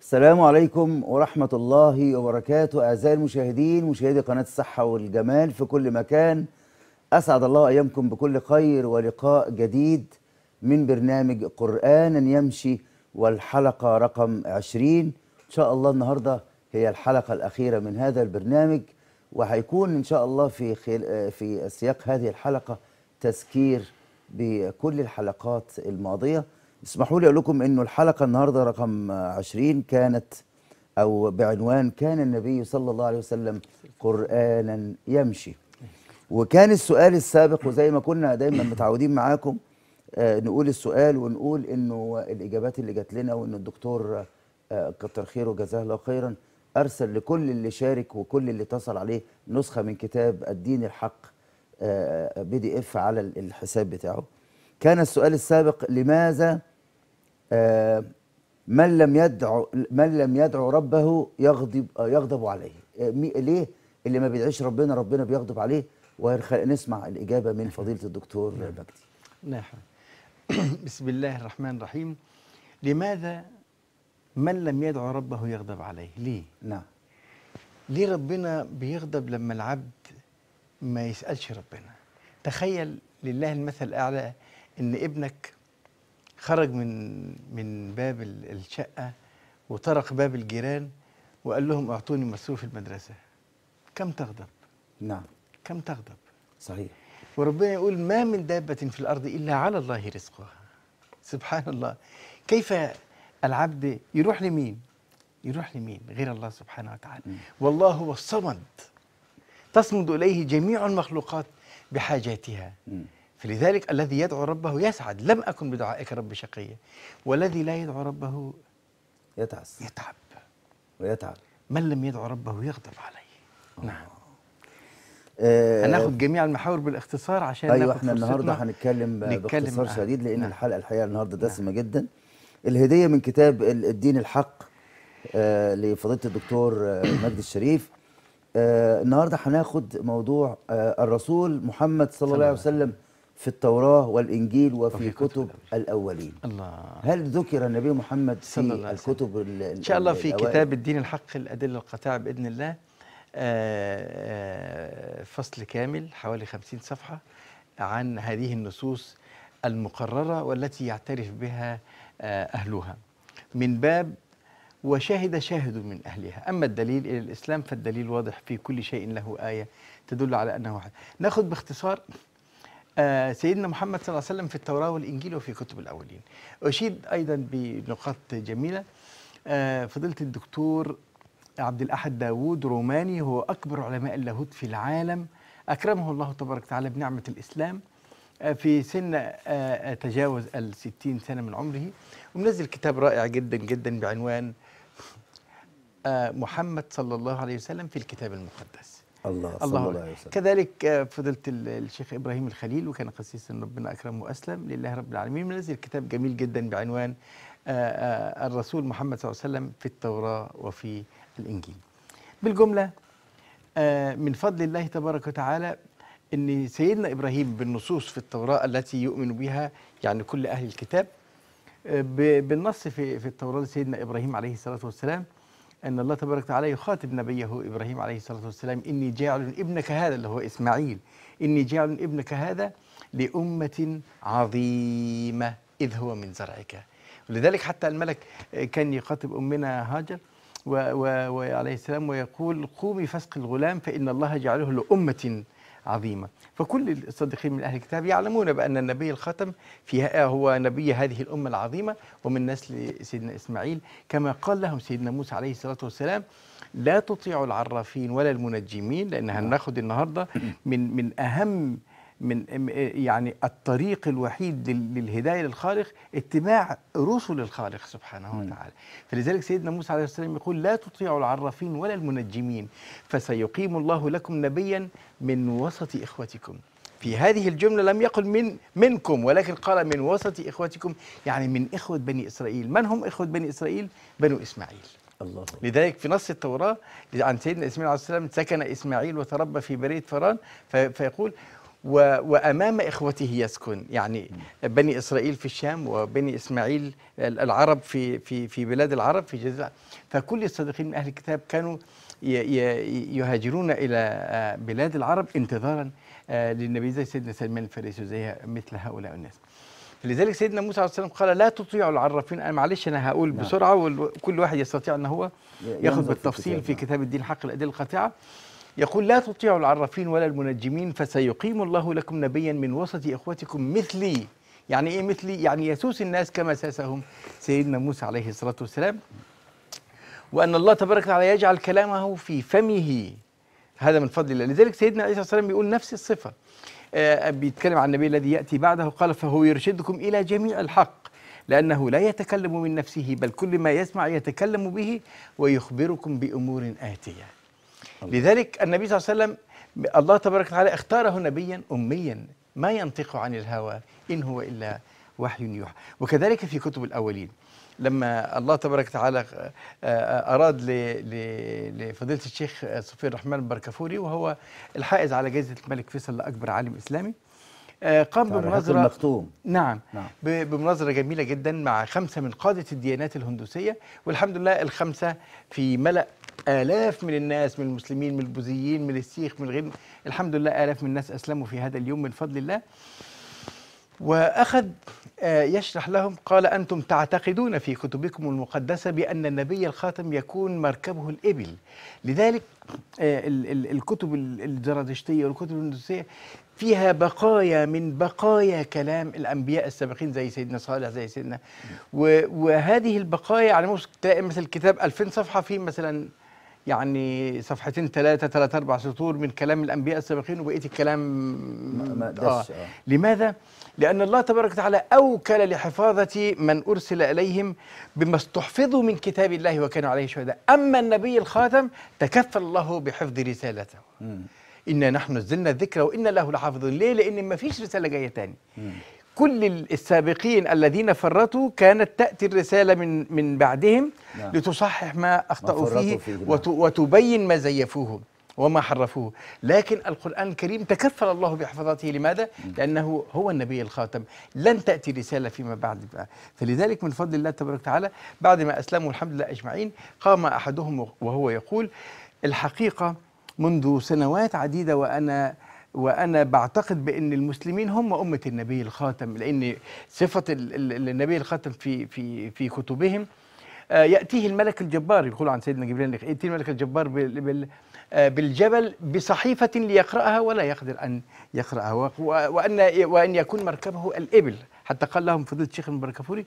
السلام عليكم ورحمة الله وبركاته أعزائي المشاهدين مشاهدي قناة الصحة والجمال في كل مكان أسعد الله أيامكم بكل خير ولقاء جديد من برنامج قرآن يمشي والحلقة رقم 20 إن شاء الله النهاردة هي الحلقة الأخيرة من هذا البرنامج وهيكون إن شاء الله في خل... في سياق هذه الحلقة تذكير بكل الحلقات الماضية اسمحوا لي اقول لكم انه الحلقه النهارده رقم 20 كانت او بعنوان كان النبي صلى الله عليه وسلم قرانا يمشي وكان السؤال السابق وزي ما كنا دايما متعودين معاكم آه، نقول السؤال ونقول انه الاجابات اللي جات لنا وان الدكتور آه، كتر خيره جزاه الله خيرا ارسل لكل اللي شارك وكل اللي اتصل عليه نسخه من كتاب الدين الحق آه، بي دي اف على الحساب بتاعه كان السؤال السابق لماذا آه، من لم يدعو من لم يدعو ربه يغضب آه، يغضب عليه آه، ليه اللي ما بيدعيش ربنا ربنا بيغضب عليه ونسمع الاجابه من فضيله الدكتور نعم. بكتي نعم. بسم الله الرحمن الرحيم لماذا من لم يدعو ربه يغضب عليه ليه نعم ليه ربنا بيغضب لما العبد ما يسالش ربنا تخيل لله المثل الاعلى ان ابنك خرج من من باب الشقه وطرق باب الجيران وقال لهم اعطوني مصروف المدرسه كم تغضب نعم كم تغضب صحيح وربنا يقول ما من دابه في الارض الا على الله رزقها سبحان الله كيف العبد يروح لمين يروح لمين غير الله سبحانه وتعالى م. والله هو الصمد تصمد اليه جميع المخلوقات بحاجاتها م. فلذلك الذي يدعو ربه يسعد لم أكن بدعائك رب شقيا والذي لا يدعو ربه يتعس يتعب ويتعب من لم يدعو ربه يغضب عليه آه. نعم آه. هناخد جميع المحاور بالاختصار عشان ايوه احنا النهارده هنتكلم باختصار شديد لان نعم. الحلقه الحقيقه النهارده نعم. دسمه نعم. جدا الهديه من كتاب الدين الحق آه لفضيله الدكتور آه مجدي الشريف آه النهارده هناخد موضوع آه الرسول محمد صلى الله عليه وسلم في التوراة والإنجيل وفي كتب الأولين الله هل ذكر النبي محمد في الله الكتب وسلم. إن شاء الله في كتاب الدين الحق الأدلة القطاع بإذن الله آه، آه، فصل كامل حوالي خمسين صفحة عن هذه النصوص المقررة والتي يعترف بها آه، أهلها من باب وشهد شاهد من أهلها أما الدليل إلى الإسلام فالدليل واضح في كل شيء له آية تدل على أنه واحد ناخذ باختصار آه، سيدنا محمد صلى الله عليه وسلم في التوراة والإنجيل وفي كتب الأولين أشيد أيضا بنقاط جميلة آه، فضيلة الدكتور عبد الأحد داوود روماني هو أكبر علماء اللاهوت في العالم أكرمه الله تبارك وتعالى بنعمة الإسلام آه، في سن تجاوز الستين سنة من عمره ومنزل كتاب رائع جدا جدا بعنوان محمد صلى الله عليه وسلم في الكتاب المقدس الله, صلى الله عليه وسلم كذلك آه، فضلت الشيخ إبراهيم الخليل وكان قسيسا ربنا أكرمه وأسلم لله رب العالمين منزل كتاب جميل جدا بعنوان آه، آه، الرسول محمد صلى الله عليه وسلم في التوراة وفي الإنجيل بالجملة من فضل الله تبارك وتعالى أن سيدنا إبراهيم بالنصوص في التوراة التي يؤمن بها يعني كل أهل الكتاب بالنص في التوراة لسيدنا إبراهيم عليه الصلاة والسلام أن الله تبارك وتعالى يخاطب نبيه إبراهيم عليه الصلاة والسلام إني جاعل ابنك هذا اللي هو إسماعيل إني جاعل ابنك هذا لأمة عظيمة إذ هو من زرعك ولذلك حتى الملك كان يخاطب أمنا هاجر وعليه السلام ويقول قومي فاسق الغلام فإن الله جعله لأمة عظيمة فكل الصديقين من أهل الكتاب يعلمون بأن النبي الخاتم فيها هو نبي هذه الأمة العظيمة ومن نسل سيدنا إسماعيل كما قال لهم سيدنا موسى عليه الصلاة والسلام لا تطيعوا العرافين ولا المنجمين لأن هناخد نعم. النهاردة من, من أهم من إيه، يعني الطريق الوحيد للهدايه للخالق اتباع رسل الخالق سبحانه نعم. وتعالى فلذلك سيدنا موسى عليه السلام يقول لا تطيعوا العرافين ولا المنجمين فسيقيم الله لكم نبيا من وسط اخوتكم في هذه الجملة لم يقل من منكم ولكن قال من وسط إخوتكم يعني من إخوة بني إسرائيل من هم إخوة بني إسرائيل؟ بنو إسماعيل الله لذلك في نص التوراة عن سيدنا إسماعيل عليه السلام سكن إسماعيل وتربى في برية فران فيقول وأمام إخوته يسكن يعني بني إسرائيل في الشام وبني إسماعيل العرب في, في, في بلاد العرب في الجزيرة فكل الصديقين من أهل الكتاب كانوا يهاجرون إلى آه، بلاد العرب انتظارا آه، للنبي زي سيدنا سلمان الفارسي وزي مثل هؤلاء الناس فلذلك سيدنا موسى عليه السلام قال لا تطيعوا العرافين انا معلش انا هقول نعم. بسرعه وكل واحد يستطيع ان هو ياخذ بالتفصيل في كتاب الدين حق الادله القاطعه يقول لا تطيعوا العرافين ولا المنجمين فسيقيم الله لكم نبيا من وسط اخوتكم مثلي يعني ايه مثلي يعني يسوس الناس كما ساسهم سيدنا موسى عليه الصلاه والسلام وان الله تبارك وتعالى يجعل كلامه في فمه هذا من فضل الله لذلك سيدنا عليه الصلاه والسلام بيقول نفس الصفه آه بيتكلم عن النبي الذي ياتي بعده قال فهو يرشدكم الى جميع الحق لأنه لا يتكلم من نفسه بل كل ما يسمع يتكلم به ويخبركم بأمور آتية لذلك النبي صلى الله عليه وسلم الله تبارك وتعالى اختاره نبيا أميا ما ينطق عن الهوى إن هو إلا وحي يوحى وكذلك في كتب الأولين لما الله تبارك وتعالى آه، آه، أراد لفضيلة الشيخ صفي الرحمن البركفوري وهو الحائز على جائزة الملك فيصل لأكبر عالم إسلامي آه، قام بمناظره المختوم نعم, نعم. بمناظره جميله جدا مع خمسه من قاده الديانات الهندوسيه والحمد لله الخمسه في ملا آلاف من الناس من المسلمين من البوذيين من السيخ من غير الحمد لله آلاف من الناس أسلموا في هذا اليوم من فضل الله وأخذ آه، يشرح لهم قال أنتم تعتقدون في كتبكم المقدسة بأن النبي الخاتم يكون مركبه الإبل لذلك آه، الكتب الزرادشتية والكتب الهندوسية فيها بقايا من بقايا كلام الانبياء السابقين زي سيدنا صالح زي سيدنا وهذه البقايا على يعني تلاقي مثل كتاب 2000 صفحه فيه مثلا يعني صفحتين ثلاثة ثلاثة أربع سطور من كلام الأنبياء السابقين وبقية الكلام ما آه. آه. لماذا؟ لأن الله تبارك وتعالى أوكل لحفاظة من أرسل إليهم بما استحفظوا من كتاب الله وكانوا عليه شهداء أما النبي الخاتم تكفل الله بحفظ رسالته مم. إنا نحن نزلنا الذكر وإنا له لحافظون ليه لأن ما فيش رسالة جاية تاني كل السابقين الذين فرطوا كانت تأتي الرسالة من من بعدهم نعم. لتصحح ما أخطأوا ما فيه, فيه نعم. وت وتبين ما زيفوه وما حرفوه لكن القرآن الكريم تكفل الله بحفظته لماذا؟ لأنه هو النبي الخاتم لن تأتي رسالة فيما بعد بقى. فلذلك من فضل الله تبارك وتعالى بعد ما أسلموا الحمد لله أجمعين قام أحدهم وهو يقول الحقيقة منذ سنوات عديدة وأنا وانا بعتقد بان المسلمين هم امه النبي الخاتم لان صفه النبي الخاتم في في في كتبهم آه، ياتيه الملك الجبار يقول عن سيدنا جبريل ياتي الملك الجبار آه، بالجبل بصحيفه ليقراها ولا يقدر ان يقراها وان وان يكون مركبه الابل حتى قال لهم فضيله الشيخ المبركفوري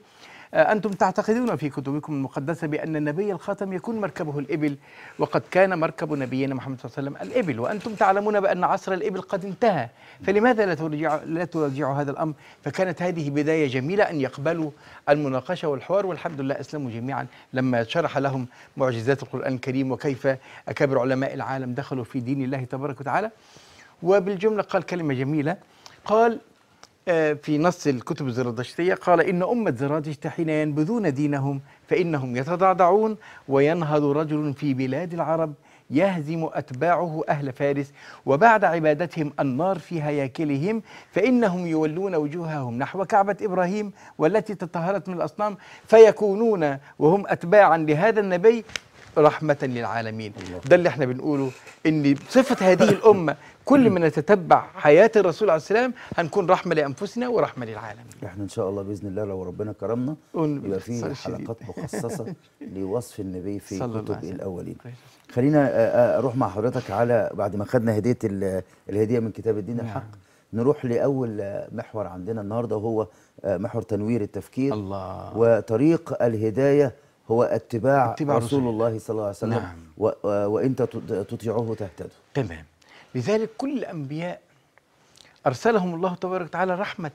آه، أنتم تعتقدون في كتبكم المقدسة بأن النبي الخاتم يكون مركبه الإبل وقد كان مركب نبينا محمد صلى الله عليه وسلم الإبل وأنتم تعلمون بأن عصر الإبل قد انتهى فلماذا لا ترجع لا ترجع هذا الأمر فكانت هذه بداية جميلة أن يقبلوا المناقشة والحوار والحمد لله أسلموا جميعا لما شرح لهم معجزات القرآن الكريم وكيف أكابر علماء العالم دخلوا في دين الله تبارك وتعالى وبالجملة قال كلمة جميلة قال آه، في نص الكتب الزرادشتية قال إن أمة زرادشت حين ينبذون دينهم فإنهم يتضعضعون وينهض رجل في بلاد العرب يهزم أتباعه أهل فارس وبعد عبادتهم النار في هياكلهم فإنهم يولون وجوههم نحو كعبة إبراهيم والتي تطهرت من الأصنام فيكونون وهم أتباعا لهذا النبي رحمة للعالمين ده اللي احنا بنقوله ان بصفة هذه الأمة كل ما نتتبع حياة الرسول عليه السلام هنكون رحمة لأنفسنا ورحمة للعالمين احنا إن شاء الله بإذن الله لو ربنا كرمنا يبقى في حلقات مخصصة لوصف النبي في كتب الأولين طيب. خلينا آه، آه، أروح مع حضرتك على بعد ما خدنا هدية الهدية من كتاب الدين نعم. الحق نروح لأول آه، محور عندنا النهاردة وهو محور تنوير التفكير الله وطريق الهداية هو اتباع, اتباع رسول, رسول الله صلى الله عليه وسلم نعم. و و وانت تطيعه تهتدي تمام لذلك كل الانبياء ارسلهم الله تبارك وتعالى رحمه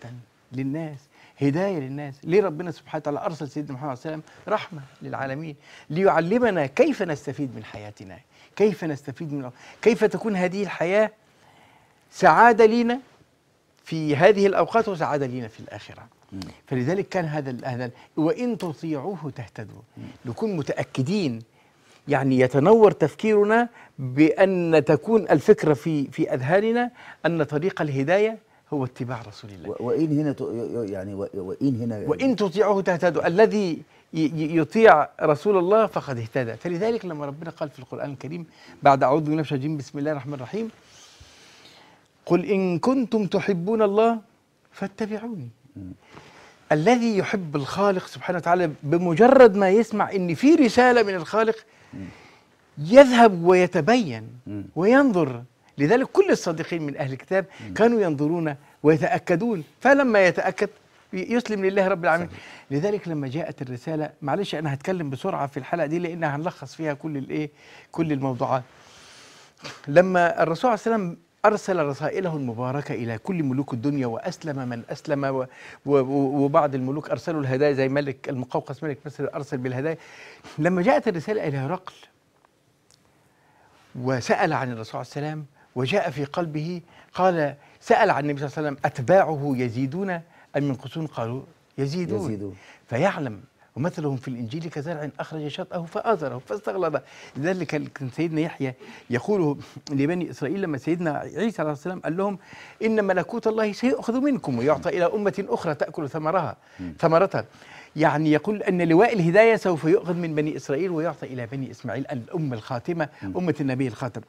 للناس هدايه للناس ليه ربنا سبحانه وتعالى ارسل سيدنا محمد صلى الله عليه وسلم رحمه للعالمين ليعلمنا كيف نستفيد من حياتنا كيف نستفيد من كيف تكون هذه الحياه سعاده لينا في هذه الاوقات وسعاده لينا في الاخره فلذلك كان هذا هذا وان تطيعوه تهتدوا نكون متاكدين يعني يتنور تفكيرنا بان تكون الفكره في في اذهاننا ان طريق الهدايه هو اتباع رسول الله يعني وان هنا يعني وان هنا وان تطيعوه تهتدوا الذي يطيع رسول الله فقد اهتدى فلذلك لما ربنا قال في القرآن الكريم بعد أعوذ بالله من بسم الله الرحمن الرحيم قل إن كنتم تحبون الله فاتبعوني الذي يحب الخالق سبحانه وتعالى بمجرد ما يسمع ان في رساله من الخالق يذهب ويتبين وينظر لذلك كل الصادقين من اهل الكتاب كانوا ينظرون ويتاكدون فلما يتاكد يسلم لله رب العالمين لذلك لما جاءت الرساله معلش انا هتكلم بسرعه في الحلقه دي لانها هنلخص فيها كل الايه كل الموضوعات لما الرسول عليه والسلام أرسل رسائله المباركة إلى كل ملوك الدنيا وأسلم من أسلم وبعض الملوك أرسلوا الهدايا زي ملك المقوقس ملك مصر أرسل بالهدايا لما جاءت الرسالة إلى هرقل وسأل عن الرسول عليه السلام وجاء في قلبه قال سأل عن النبي صلى الله عليه وسلم أتباعه يزيدون أم ينقصون قالوا يزيدون, يزيدون. فيعلم ومثلهم في الإنجيل كزرع أخرج شطأه فآزره فاستغلظ لذلك كان سيدنا يحيى يقول لبني إسرائيل لما سيدنا عيسى عليه السلام قال لهم إن ملكوت الله سيؤخذ منكم ويعطى إلى أمة أخرى تأكل ثمرها ثمرتها يعني يقول أن لواء الهداية سوف يؤخذ من بني إسرائيل ويعطى إلى بني إسماعيل الأمة الخاتمة أمة النبي الخاتم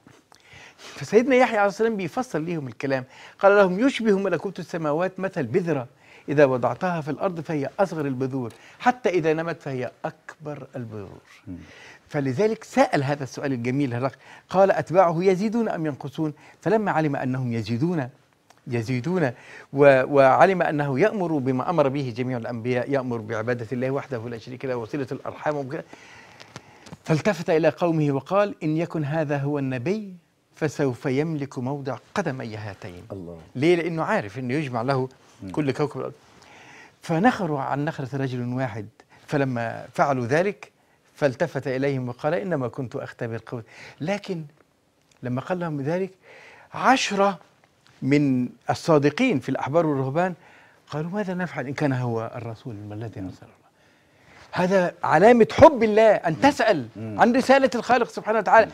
فسيدنا يحيى عليه السلام بيفسر لهم الكلام قال لهم يشبه ملكوت السماوات مثل بذرة إذا وضعتها في الأرض فهي أصغر البذور حتى إذا نمت فهي أكبر البذور فلذلك سأل هذا السؤال الجميل هرقل قال أتباعه يزيدون أم ينقصون فلما علم أنهم يزيدون يزيدون وعلم انه يامر بما امر به جميع الانبياء يامر بعباده الله وحده لا شريك له وصله الارحام وكذا فالتفت الى قومه وقال ان يكن هذا هو النبي فسوف يملك موضع قدمي هاتين الله. ليه لأنه عارف أنه يجمع له كل كوكب الأرض فنخروا عن نخرة رجل واحد فلما فعلوا ذلك فالتفت إليهم وقال إنما كنت أختبر قوة لكن لما قال لهم ذلك عشرة من الصادقين في الأحبار والرهبان قالوا ماذا نفعل إن كان هو الرسول الذي نصر الله هذا علامة حب الله أن تسأل عن رسالة الخالق سبحانه وتعالى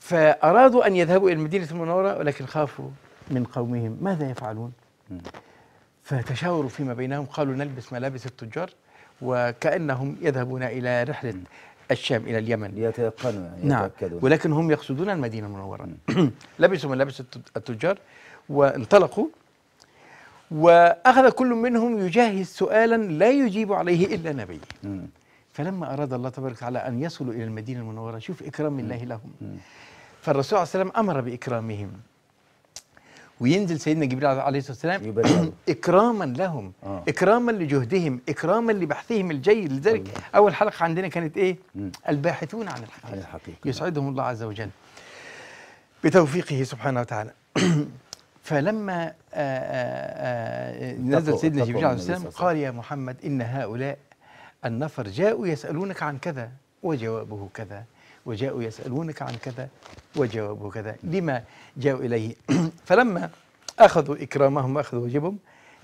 فأرادوا أن يذهبوا إلى المدينة المنورة ولكن خافوا من قومهم ماذا يفعلون فتشاوروا فيما بينهم قالوا نلبس ملابس التجار وكأنهم يذهبون إلى رحلة الشام الى اليمن يتيقنوا يعني نعم. يتأكدون نعم ولكن هم يقصدون المدينه المنوره لبسوا ملابس التجار وانطلقوا واخذ كل منهم يجهز سؤالا لا يجيب عليه الا نبي فلما أراد الله تبارك وتعالى أن يصلوا إلى المدينة المنورة شوف إكرام الله لهم فالرسول عليه السلام أمر بإكرامهم وينزل سيدنا جبريل عليه الصلاه والسلام اكراما لهم آه. اكراما لجهدهم اكراما لبحثهم الجيد لذلك طيب. اول حلقه عندنا كانت ايه مم. الباحثون عن الحقيقه, عن الحقيقة. يسعدهم الله عز وجل بتوفيقه سبحانه وتعالى فلما آآ آه، آآ آه، آه، نزل سيدنا جبريل عليه السلام قال يا محمد ان هؤلاء النفر جاءوا يسألونك عن كذا وجوابه كذا وجاءوا يسألونك عن كذا وجوابه كذا لما جاءوا إليه فلما أخذوا إكرامهم وأخذوا واجبهم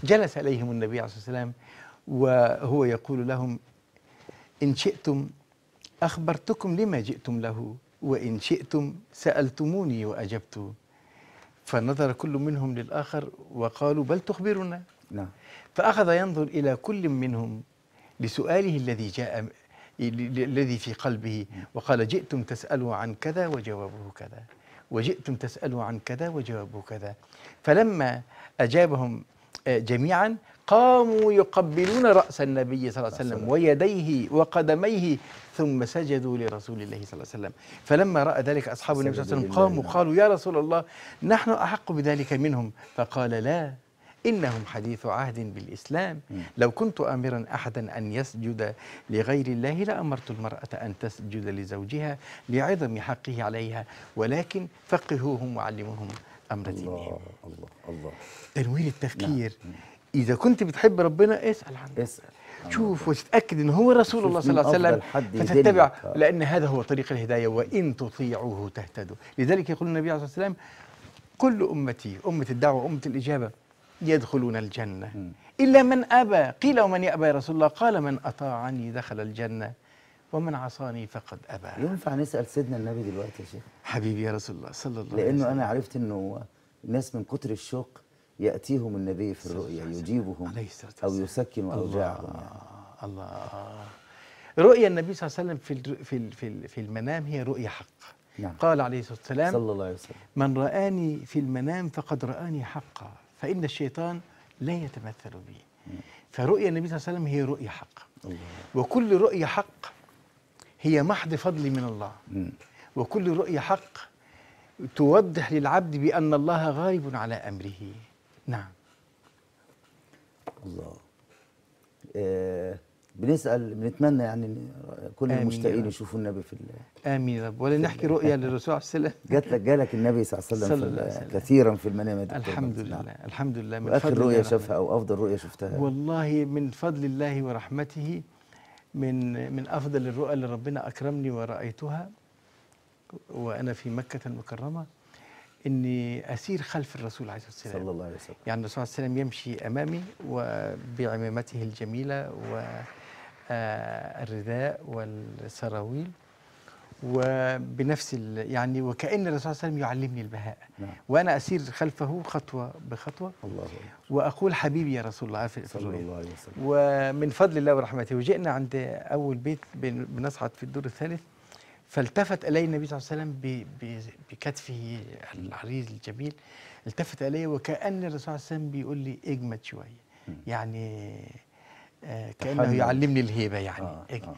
جلس إليهم النبي عليه الصلاة والسلام وهو يقول لهم إن شئتم أخبرتكم لما جئتم له وإن شئتم سألتموني وأجبت فنظر كل منهم للآخر وقالوا بل تخبرنا نعم فأخذ ينظر إلى كل منهم لسؤاله الذي جاء الذي في قلبه وقال جئتم تسألوا عن كذا وجوابه كذا وجئتم تسألوا عن كذا وجوابه كذا فلما أجابهم آه، جميعا قاموا يقبلون رأس النبي صلى الله عليه وسلم ويديه وقدميه ثم سجدوا لرسول الله صلى الله عليه وسلم فلما رأى ذلك أصحاب النبي صلى الله عليه وسلم قاموا قالوا يا رسول الله نحن أحق بذلك منهم فقال لا إنهم حديث عهد بالإسلام لو كنت آمرا أحدا أن يسجد لغير الله لأمرت المرأة أن تسجد لزوجها لعظم حقه عليها ولكن فقهوهم وعلموهم أمر دينهم الله الله تنوير التفكير نعم،, نعم. إذا كنت بتحب ربنا اسأل عنه اسأل شوف وتتاكد ان هو رسول الله صلى الله عليه وسلم فتتبع لان هذا هو طريق الهدايه وان تطيعوه تهتدوا لذلك يقول النبي عليه الصلاه والسلام كل امتي امه الدعوه امه الاجابه يدخلون الجنة إلا من أبى قيل ومن يأبى يا رسول الله قال من أطاعني دخل الجنة ومن عصاني فقد أبى ينفع نسأل سيدنا النبي دلوقتي يا شيخ حبيبي يا رسول الله صلى الله عليه وسلم لأنه أنا عرفت أنه الناس من كتر الشوق يأتيهم النبي في الرؤيا يجيبهم أو يسكن أوجاعهم الله يعني. الله رؤيا النبي صلى الله عليه وسلم في في في المنام هي رؤيا حق نعم. قال عليه الصلاة والسلام صلى الله عليه وسلم من رآني في المنام فقد رآني حقا فإن الشيطان لا يتمثل به فرؤية النبي صلى الله عليه وسلم هي رؤية حق وكل رؤية حق هي محض فضل من الله وكل رؤية حق توضح للعبد بأن الله غالب على أمره نعم الله آه بنسال بنتمنى يعني كل المشتاقين يشوفوا النبي في امين يا رب ولنحكي رؤيا للرسول صلى الله عليه وسلم جات لك جالك النبي صلى الله عليه وسلم كثيرا في المنام الحمد نعم. لله الحمد لله من فضل رؤيا شافها او افضل رؤيا شفتها والله من فضل الله ورحمته من من افضل الرؤى اللي ربنا اكرمني ورايتها وانا في مكه المكرمه اني اسير خلف الرسول عليه الصلاه والسلام صلى الله عليه وسلم يعني الرسول عليه الصلاه والسلام يمشي امامي وبعمامته الجميله و الرداء والسراويل وبنفس يعني وكأن الرسول صلى الله عليه وسلم يعلمني البهاء نعم. وأنا أسير خلفه خطوة بخطوة الله وأقول حبيبي يا رسول الله في صلى الله عليه وسلم ومن فضل الله ورحمته وجئنا عند أول بيت بنصعد في الدور الثالث فالتفت الي النبي صلى الله عليه وسلم بكتفه العريض الجميل التفت الي وكان الرسول صلى الله عليه وسلم بيقول لي اجمد شويه يعني آه، كانه يعلمني الهيبه يعني آه إيه. آه.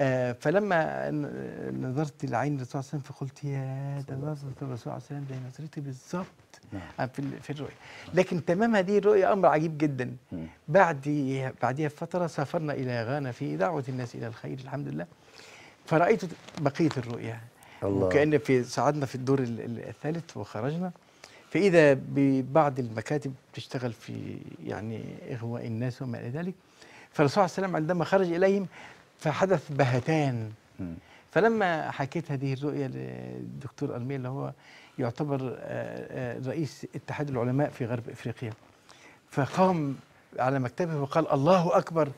آه فلما نظرت لعين الرسول صلى الله عليه وسلم فقلت يا ده نظره الرسول صلى الله عليه وسلم ده نظرتي بالظبط نعم. آه، في في الرؤيه لكن تمام هذه الرؤيه امر عجيب جدا بعد بعدها بفتره سافرنا الى غانا في دعوه الناس الى الخير الحمد لله فرايت بقيه الرؤيه وكان في صعدنا في الدور الثالث وخرجنا فاذا ببعض المكاتب تشتغل في يعني اغواء الناس وما الى ذلك فالرسول عليه السلام عندما خرج إليهم فحدث بهتان فلما حكيت هذه الرؤية للدكتور ألمير اللي هو يعتبر آه، آه، رئيس اتحاد العلماء في غرب إفريقيا فقام على مكتبه وقال الله أكبر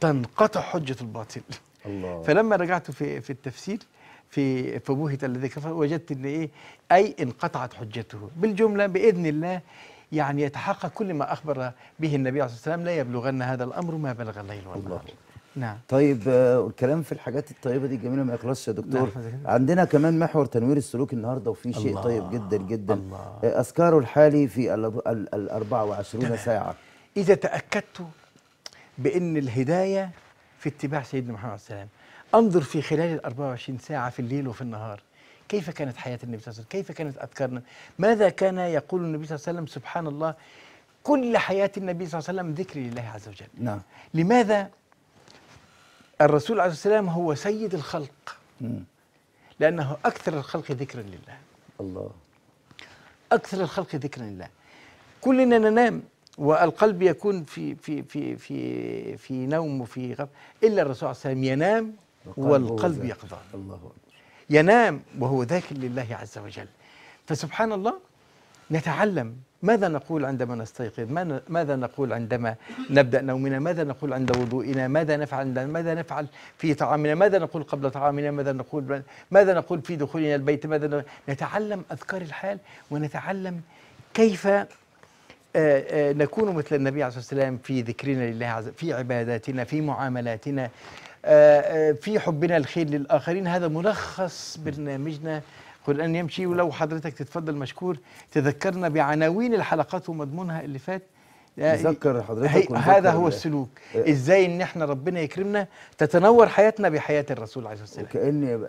تنقطع حجة الباطل الله فلما رجعت في في التفسير في فبوهة الذي كفر وجدت ان ايه اي انقطعت حجته بالجمله باذن الله يعني يتحقق كل ما أخبر به النبي عليه الصلاة والسلام لا يبلغن هذا الأمر ما بلغ الليل والنهار نعم طيب آه، الكلام في الحاجات الطيبه دي الجميله ما يخلصش يا دكتور نعم، عندنا كمان محور تنوير السلوك النهارده وفي شيء الله طيب جدا جدا الله آه، اذكاره الحالي في ال 24 ساعه اذا تاكدت بان الهدايه في اتباع سيدنا محمد عليه السلام انظر في خلال ال 24 ساعه في الليل وفي النهار كيف كانت حياة النبي صلى الله عليه وسلم كيف كانت أذكارنا ماذا كان يقول النبي صلى الله عليه وسلم سبحان الله كل حياة النبي صلى الله عليه وسلم ذكر لله عز وجل نعم لماذا الرسول عليه السلام هو سيد الخلق م. لأنه أكثر الخلق ذكرا لله الله أكثر الخلق ذكرا لله كلنا ننام والقلب يكون في في في في في نوم وفي غفل الا الرسول صلى الله عليه وسلم ينام والقلب يقظان الله اكبر ينام وهو ذاكر لله عز وجل فسبحان الله نتعلم ماذا نقول عندما نستيقظ ماذا نقول عندما نبدأ نومنا ماذا نقول عند وضوئنا ماذا نفعل ماذا نفعل في طعامنا ماذا نقول قبل طعامنا ماذا نقول ماذا نقول في دخولنا البيت ماذا نتعلم أذكار الحال ونتعلم كيف آه، آه، نكون مثل النبي عليه الصلاة والسلام في ذكرنا لله عز في عباداتنا في معاملاتنا آه، آه، في حبنا الخير للآخرين هذا ملخص برنامجنا قرآن يمشي ولو حضرتك تتفضل مشكور تذكرنا بعناوين الحلقات ومضمونها اللي فات نذكر حضرتك هذا هو السلوك آه. ازاي ان احنا ربنا يكرمنا تتنور حياتنا بحياه الرسول عليه الصلاه والسلام وكان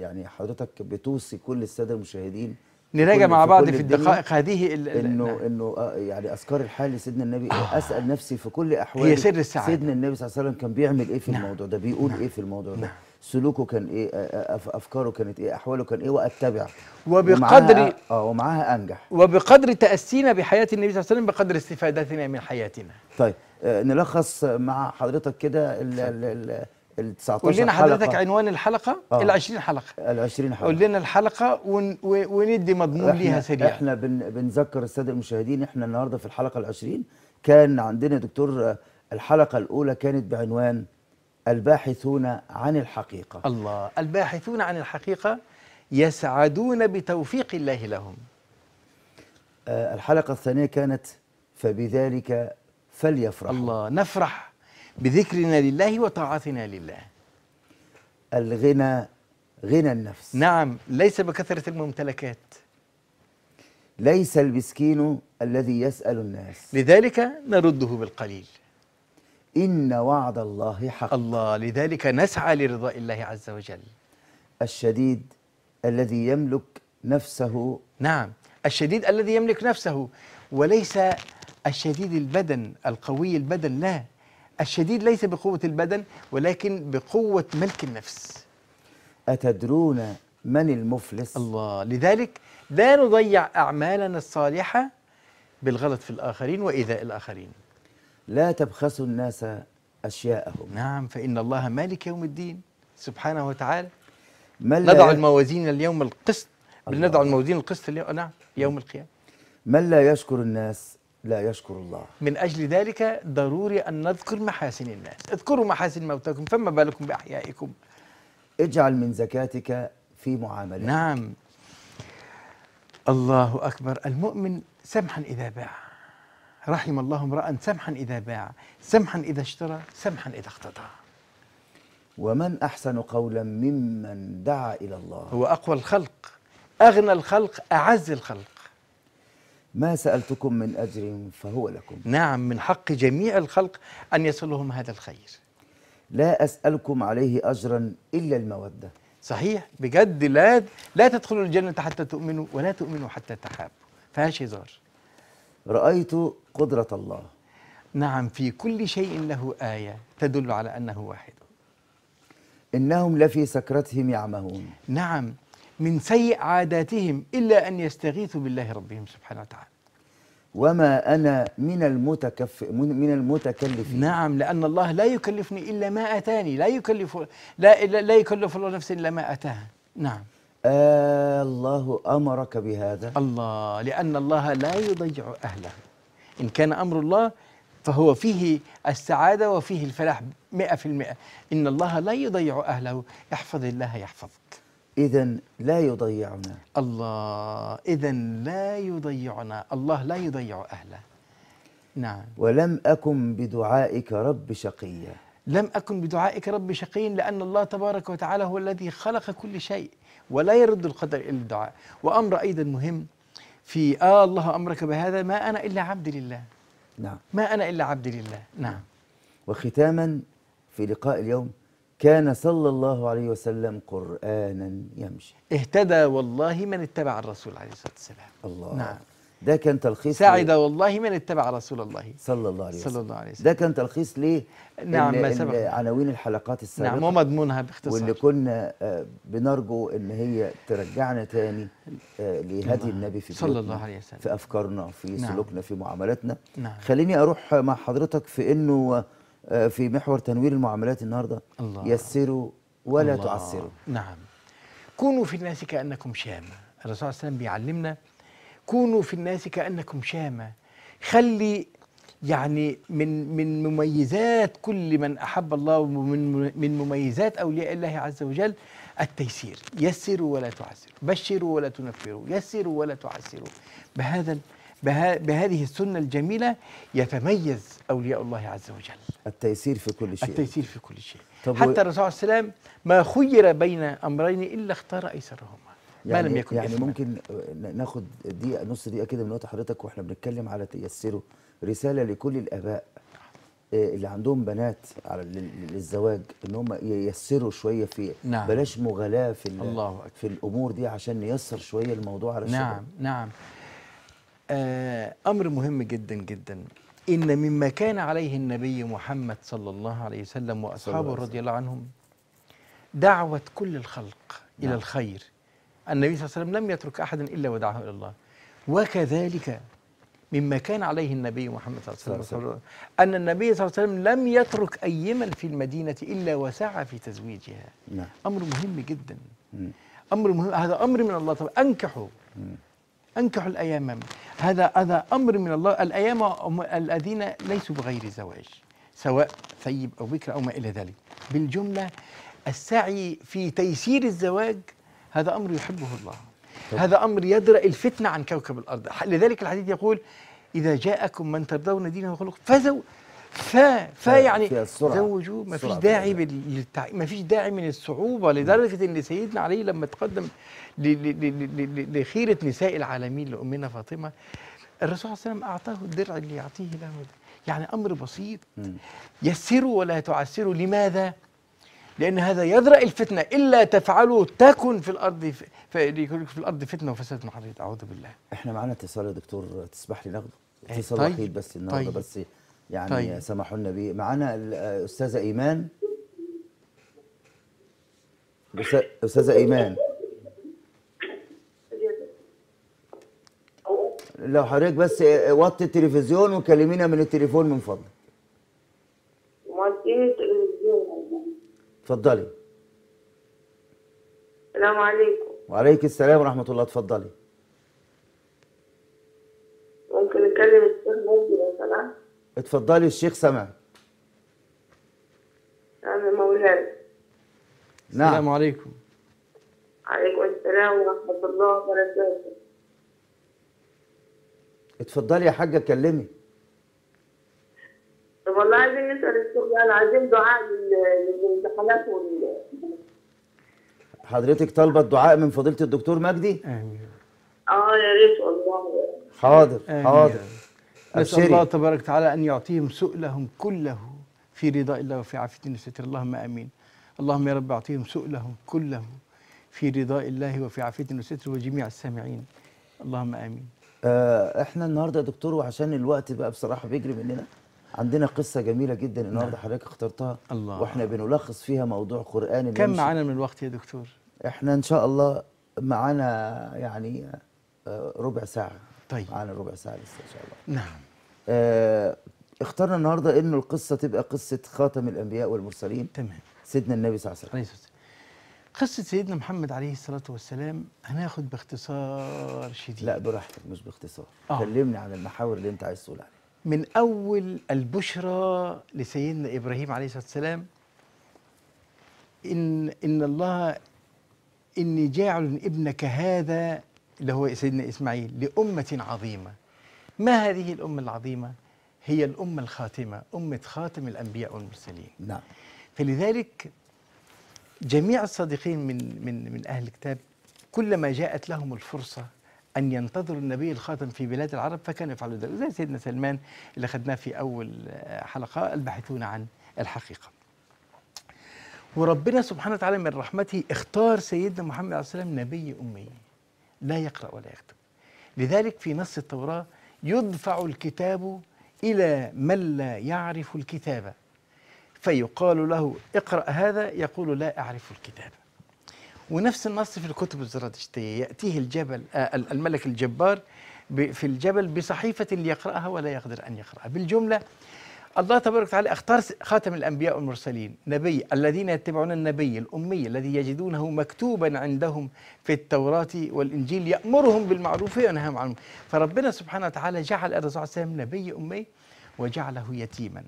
يعني حضرتك بتوصي كل الساده المشاهدين نراجع مع بعض في الدقائق هذه انه انه آه، يعني اذكار الحال لسيدنا النبي آه اسال نفسي في كل احوالي هي سر السعاده سيدنا النبي صلى الله عليه وسلم كان بيعمل ايه في نعم الموضوع ده بيقول نعم ايه في الموضوع ده نعم سلوكه كان ايه آه، آه، افكاره كانت ايه احواله كان ايه واتبع وبقدر اه ومعاها انجح وبقدر تاسينا بحياه النبي صلى الله عليه وسلم بقدر استفادتنا من حياتنا طيب نلخص مع حضرتك كده ال 19 قول لنا حضرتك عنوان الحلقه آه. ال 20 حلقه ال 20 حلقه قول لنا الحلقه ون وندي مضمون ليها سريع احنا بن بنذكر الساده المشاهدين احنا النهارده في الحلقه ال 20 كان عندنا دكتور الحلقه الاولى كانت بعنوان الباحثون عن الحقيقه الله الباحثون عن الحقيقه يسعدون بتوفيق الله لهم آه، الحلقه الثانيه كانت فبذلك فليفرح الله نفرح بذكرنا لله وطاعتنا لله الغنى غنى النفس نعم ليس بكثرة الممتلكات ليس المسكين الذي يسأل الناس لذلك نرده بالقليل إن وعد الله حق الله لذلك نسعى لرضاء الله عز وجل الشديد الذي يملك نفسه نعم الشديد الذي يملك نفسه وليس الشديد البدن القوي البدن لا الشديد ليس بقوة البدن ولكن بقوة ملك النفس أتدرون من المفلس الله لذلك لا نضيع أعمالنا الصالحة بالغلط في الآخرين وإيذاء الآخرين لا تبخسوا الناس أشياءهم نعم فإن الله مالك يوم الدين سبحانه وتعالى نضع الموازين اليوم القسط نضع الموازين القسط اليوم نعم يوم القيامة من لا يشكر الناس لا يشكر الله من أجل ذلك ضروري أن نذكر محاسن الناس اذكروا محاسن موتكم فما بالكم بأحيائكم اجعل من زكاتك في معاملة نعم الله أكبر المؤمن سمحا إذا باع رحم الله امرأ سمحا إذا باع سمحا إذا اشترى سمحا إذا اقتطع ومن أحسن قولا ممن دعا إلى الله هو أقوى الخلق أغنى الخلق أعز الخلق ما سألتكم من أجر فهو لكم نعم من حق جميع الخلق أن يصلهم هذا الخير لا أسألكم عليه أجرا إلا المودة صحيح بجد لا لا تدخلوا الجنة حتى تؤمنوا ولا تؤمنوا حتى تحابوا فهاش هزار رأيت قدرة الله نعم في كل شيء له آية تدل على أنه واحد إنهم لفي سكرتهم يعمهون نعم من سيء عاداتهم إلا أن يستغيثوا بالله ربهم سبحانه وتعالى وما أنا من المتكف من المتكلفين نعم لأن الله لا يكلفني إلا ما أتاني لا يكلف لا لا يكلف الله نفسا إلا ما أتاها نعم آه الله أمرك بهذا الله لأن الله لا يضيع أهله إن كان أمر الله فهو فيه السعادة وفيه الفلاح مئة في المئة إن الله لا يضيع أهله احفظ الله يحفظك إذا لا يضيعنا الله إذا لا يضيعنا الله لا يضيع أهله نعم ولم أكن بدعائك رب شقيا لم أكن بدعائك رب شقي لأن الله تبارك وتعالى هو الذي خلق كل شيء ولا يرد القدر إلى الدعاء وأمر أيضا مهم في آه الله أمرك بهذا ما أنا إلا عبد لله نعم ما أنا إلا عبد لله نعم وختاما في لقاء اليوم كان صلى الله عليه وسلم قرآنا يمشي اهتدى والله من اتبع الرسول عليه الصلاة والسلام الله نعم ده كان تلخيص سعد والله من اتبع رسول الله صلى الله عليه وسلم صلى الله عليه وسلم ده كان تلخيص ليه نعم عناوين الحلقات نعم، السابقه نعم ومضمونها باختصار واللي كنا آه، بنرجو ان هي ترجعنا تاني آه، لهدي نعم. النبي في صلى الله عليه وسلم في افكارنا في نعم. سلوكنا في معاملاتنا نعم. خليني اروح مع حضرتك في انه آه، في محور تنوير المعاملات النهارده الله يسروا ولا الله تعسروا نعم كونوا في الناس كانكم شامه الرسول صلى الله عليه وسلم بيعلمنا كونوا في الناس كانكم شامه خلي يعني من من مميزات كل من احب الله ومن من مميزات اولياء الله عز وجل التيسير يسروا ولا تعسروا بشروا ولا تنفروا يسروا ولا تعسروا بهذا بها بهذه السنة الجميلة يتميز أولياء الله عز وجل التيسير في كل شيء التيسير في كل شيء طب حتى الرسول صلى الله عليه وسلم ما خير بين أمرين إلا اختار أيسرهما يعني ما لم يكن يعني ممكن ناخد دقيقة نص دقيقة كده من وقت حضرتك وإحنا بنتكلم على تيسره رسالة لكل الآباء آه، اللي عندهم بنات على للزواج ان هم ييسروا شويه في نعم. بلاش مغالاه في الله في الامور دي عشان نيسر شويه الموضوع على نعم نعم آه، أمر مهم جدا جدا إن مما كان عليه النبي محمد صلى الله عليه وسلم وأصحابه رضي الله عنهم دعوة كل الخلق نعم. إلى الخير النبي صلى الله عليه وسلم لم يترك أحدا إلا ودعاه إلى الله وكذلك مما كان عليه النبي محمد صلى الله عليه وسلم أن النبي صلى الله عليه وسلم لم يترك أيما في المدينة إلا وسعى في تزويجها نعم. أمر مهم جدا أمر مهم هذا أمر من الله طب أنكحوا أنكحوا الأيام هذا هذا أمر من الله الأيام الذين ليسوا بغير زواج سواء ثيب أو بكر أو ما إلى ذلك بالجملة السعي في تيسير الزواج هذا أمر يحبه الله هذا أمر يدرأ الفتنة عن كوكب الأرض لذلك الحديث يقول إذا جاءكم من ترضون دينه وخلقه فزوا ف ف يعني زوجوا ما فيش داعي ما فيش داعي من الصعوبه لدرجه ان سيدنا علي لما تقدم لخيرة نساء العالمين لأمنا فاطمة الرسول صلى الله عليه وسلم أعطاه الدرع اللي يعطيه له ده يعني أمر بسيط يسروا ولا تعسروا لماذا؟ لأن هذا يذرأ الفتنة إلا تفعلوا تكن في الأرض في, في الأرض فتنة وفساد عريض أعوذ بالله إحنا معنا اتصال يا دكتور تسمح لي ناخده إيه، اتصال طيب وحيد بس النهارده طيب بس يعني طيب سمحوا لنا بيه معانا الأستاذة إيمان أستاذة إيمان لو حضرتك بس وطي التلفزيون وكلمينا من التليفون من فضلك وطي التلفزيون اتفضلي السلام عليكم وعليك السلام ورحمه الله اتفضلي ممكن نكلم الشيخ مجدي يا سلام؟ اتفضلي الشيخ سمع انا مولانا نعم السلام عليكم عليكم السلام ورحمه الله وبركاته اتفضلي يا حاجه كلمي طب والله عايزين نسال الشغل عايزين دعاء للامتحانات وال حضرتك طالبه الدعاء من فضيله الدكتور مجدي امين اه يا ريت والله حاضر آمين. حاضر نسال الله تبارك وتعالى ان يعطيهم سؤلهم كله في رضاء الله وفي عافيه وستر اللهم امين اللهم يا رب اعطيهم سؤلهم كله في رضاء الله وفي عافيه وستر وجميع السامعين اللهم امين آه، احنا النهارده يا دكتور وعشان الوقت بقى بصراحه بيجري مننا عندنا قصه جميله جدا النهارده نعم. حضرتك اخترتها الله واحنا بنلخص فيها موضوع قراني كم معانا من الوقت يا دكتور احنا ان شاء الله معانا يعني آه، ربع ساعه طيب معانا ربع ساعه لسه ان شاء الله نعم اه اخترنا النهارده انه القصه تبقى قصه خاتم الانبياء والمرسلين تمام سيدنا النبي صلى الله عليه وسلم قصة سيدنا محمد عليه الصلاة والسلام هناخد باختصار شديد لا براحتك مش باختصار آه. كلمني عن المحاور اللي انت عايز تقول عليها من أول البشرى لسيدنا إبراهيم عليه الصلاة والسلام إن, إن الله إني جاعل ابنك هذا اللي هو سيدنا إسماعيل لأمة عظيمة ما هذه الأمة العظيمة؟ هي الأمة الخاتمة أمة خاتم الأنبياء والمرسلين نعم فلذلك جميع الصادقين من من من اهل الكتاب كلما جاءت لهم الفرصه أن ينتظروا النبي الخاتم في بلاد العرب فكانوا يفعلوا ذلك زي سيدنا سلمان اللي اخذناه في أول حلقة الباحثون عن الحقيقة وربنا سبحانه وتعالى من رحمته اختار سيدنا محمد عليه السلام نبي أمي لا يقرأ ولا يكتب لذلك في نص التوراة يدفع الكتاب إلى من لا يعرف الكتابة فيقال له اقرأ هذا يقول لا أعرف الكتاب ونفس النص في الكتب الزرادشتية يأتيه الجبل آه، الملك الجبار في الجبل بصحيفة ليقرأها ولا يقدر أن يقرأها بالجملة الله تبارك وتعالى اختار خاتم الانبياء والمرسلين نبي الذين يتبعون النبي الامي الذي يجدونه مكتوبا عندهم في التوراه والانجيل يامرهم بالمعروف وينهاهم عن فربنا سبحانه وتعالى جعل الرسول صلى الله عليه وسلم نبي امي وجعله يتيما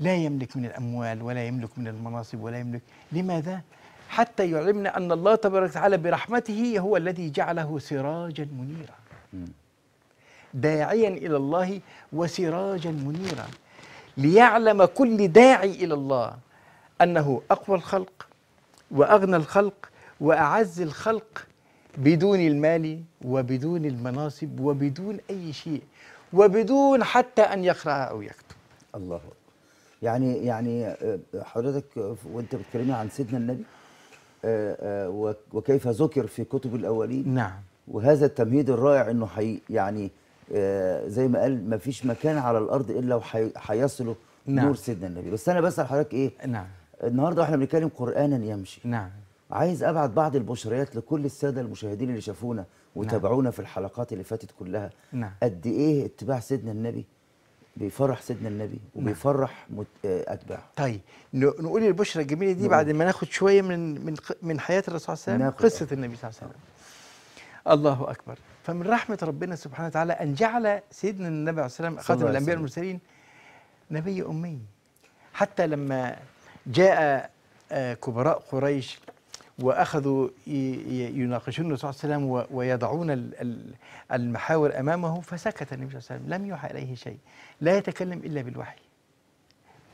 لا يملك من الأموال ولا يملك من المناصب ولا يملك لماذا؟ حتى يعلمنا أن الله تبارك وتعالى برحمته هو الذي جعله سراجا منيرا داعيا إلى الله وسراجا منيرا ليعلم كل داعي إلى الله أنه أقوى الخلق وأغنى الخلق وأعز الخلق بدون المال وبدون المناصب وبدون أي شيء وبدون حتى أن يقرأ أو يكتب الله أكبر يعني يعني آه، حضرتك آه، وانت بتكلمي عن سيدنا النبي آه، وكيف ذكر في كتب الاولين نعم وهذا التمهيد الرائع انه حي يعني زي ما قال ما فيش مكان على الارض الا وحيصله نعم. نور سيدنا النبي بس انا بسال حضرتك ايه نعم النهارده واحنا بنتكلم قرانا يمشي نعم عايز ابعت بعض البشريات لكل الساده المشاهدين اللي شافونا وتابعونا نعم. في الحلقات اللي فاتت كلها نعم. قد ايه اتباع سيدنا النبي بيفرح سيدنا النبي نعم. وبيفرح آه، اتباعه طيب نقول البشرى الجميله دي نعم. بعد ما ناخد شويه من من من حياه الرسول صلى الله عليه وسلم قصه النبي صلى الله عليه وسلم الله اكبر فمن رحمه ربنا سبحانه وتعالى ان جعل سيدنا النبي عليه الصلاه والسلام خاتم الانبياء والمرسلين نبي امي حتى لما جاء آه، كبراء قريش واخذوا يناقشون الرسول صلى الله عليه وسلم ويضعون المحاور امامه فسكت النبي صلى الله عليه وسلم لم يوحى اليه شيء لا يتكلم الا بالوحي